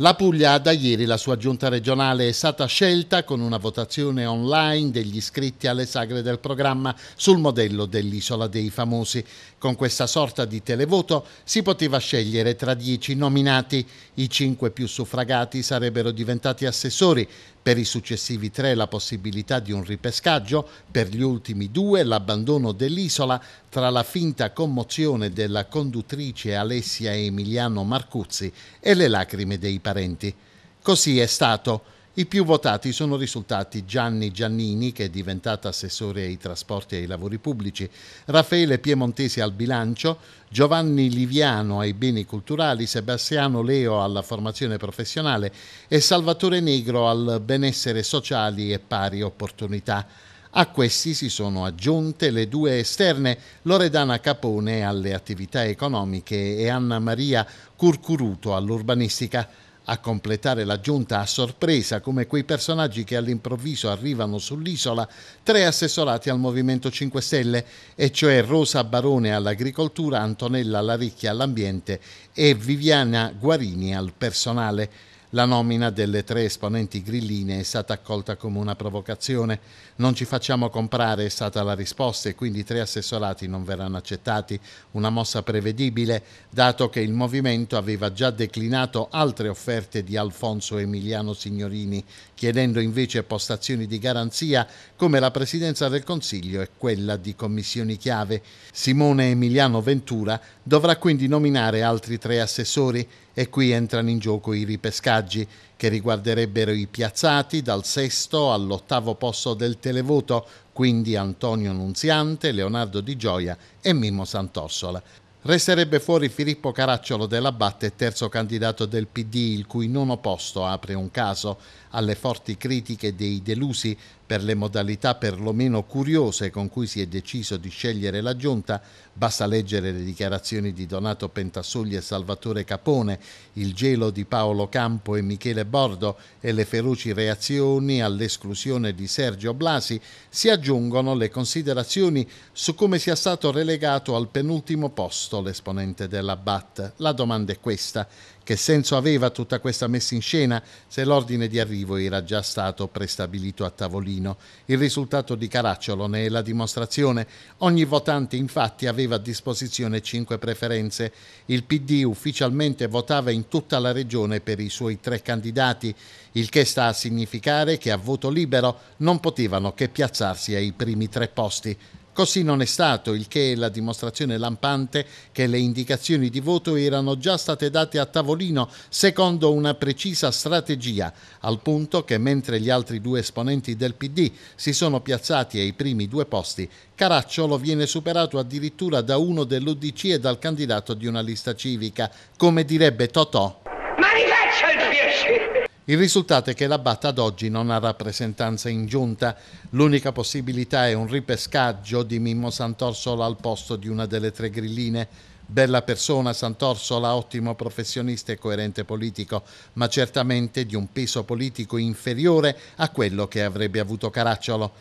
La Puglia da ieri la sua giunta regionale è stata scelta con una votazione online degli iscritti alle sagre del programma sul modello dell'Isola dei Famosi. Con questa sorta di televoto si poteva scegliere tra dieci nominati. I cinque più suffragati sarebbero diventati assessori, per i successivi tre la possibilità di un ripescaggio, per gli ultimi due l'abbandono dell'isola tra la finta commozione della conduttrice Alessia Emiliano Marcuzzi e le lacrime dei pazienti parenti. Così è stato. I più votati sono risultati Gianni Giannini, che è diventato assessore ai trasporti e ai lavori pubblici, Raffaele Piemontesi al bilancio, Giovanni Liviano ai beni culturali, Sebastiano Leo alla formazione professionale e Salvatore Negro al benessere sociali e pari opportunità. A questi si sono aggiunte le due esterne, Loredana Capone alle attività economiche e Anna Maria Curcuruto all'urbanistica. A completare la giunta a sorpresa, come quei personaggi che all'improvviso arrivano sull'isola, tre assessorati al Movimento 5 Stelle, e cioè Rosa Barone all'agricoltura, Antonella Laricchia all'ambiente e Viviana Guarini al personale. La nomina delle tre esponenti grilline è stata accolta come una provocazione. Non ci facciamo comprare è stata la risposta e quindi i tre assessorati non verranno accettati. Una mossa prevedibile, dato che il movimento aveva già declinato altre offerte di Alfonso Emiliano Signorini, chiedendo invece postazioni di garanzia come la Presidenza del Consiglio e quella di commissioni chiave. Simone Emiliano Ventura dovrà quindi nominare altri tre assessori e qui entrano in gioco i ripescati sondaggi che riguarderebbero i piazzati dal sesto all'ottavo posto del televoto, quindi Antonio Nunziante, Leonardo Di Gioia e Mimmo Santossola. Resterebbe fuori Filippo Caracciolo della Batte, terzo candidato del PD, il cui nono posto apre un caso alle forti critiche dei delusi per le modalità perlomeno curiose con cui si è deciso di scegliere la giunta, Basta leggere le dichiarazioni di Donato Pentassogli e Salvatore Capone, il gelo di Paolo Campo e Michele Bordo e le feroci reazioni all'esclusione di Sergio Blasi, si aggiungono le considerazioni su come sia stato relegato al penultimo posto l'esponente della BAT. La domanda è questa. Che senso aveva tutta questa messa in scena se l'ordine di arrivo era già stato prestabilito a tavolino? Il risultato di Caracciolo ne è la dimostrazione. Ogni votante infatti aveva aveva a disposizione cinque preferenze. Il PD ufficialmente votava in tutta la regione per i suoi tre candidati, il che sta a significare che a voto libero non potevano che piazzarsi ai primi tre posti. Così non è stato, il che è la dimostrazione lampante che le indicazioni di voto erano già state date a tavolino secondo una precisa strategia, al punto che mentre gli altri due esponenti del PD si sono piazzati ai primi due posti, Caracciolo viene superato addirittura da uno dell'UDC e dal candidato di una lista civica, come direbbe Totò. Ma mi il piacere il risultato è che l'Abbat ad oggi non ha rappresentanza in giunta. L'unica possibilità è un ripescaggio di Mimmo Sant'Orsola al posto di una delle tre grilline. Bella persona Sant'Orsola, ottimo professionista e coerente politico, ma certamente di un peso politico inferiore a quello che avrebbe avuto Caracciolo.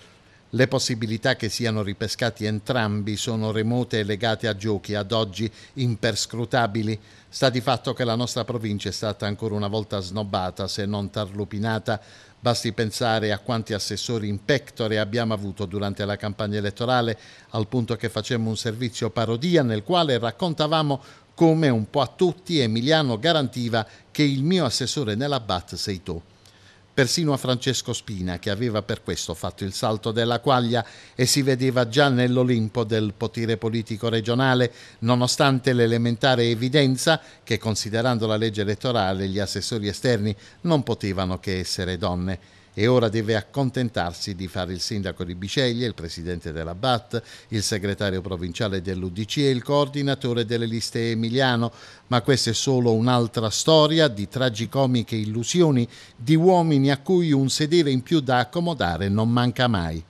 Le possibilità che siano ripescati entrambi sono remote e legate a giochi ad oggi imperscrutabili. Sta di fatto che la nostra provincia è stata ancora una volta snobbata, se non tarlupinata. Basti pensare a quanti assessori in pectore abbiamo avuto durante la campagna elettorale, al punto che facemmo un servizio parodia nel quale raccontavamo come un po' a tutti Emiliano garantiva che il mio assessore nella BAT sei tu persino a Francesco Spina che aveva per questo fatto il salto della quaglia e si vedeva già nell'Olimpo del potere politico regionale, nonostante l'elementare evidenza che considerando la legge elettorale gli assessori esterni non potevano che essere donne e ora deve accontentarsi di fare il sindaco di Biceglie, il presidente della BAT, il segretario provinciale dell'UDC e il coordinatore delle liste Emiliano, ma questa è solo un'altra storia di tragicomiche illusioni di uomini a cui un sedere in più da accomodare non manca mai.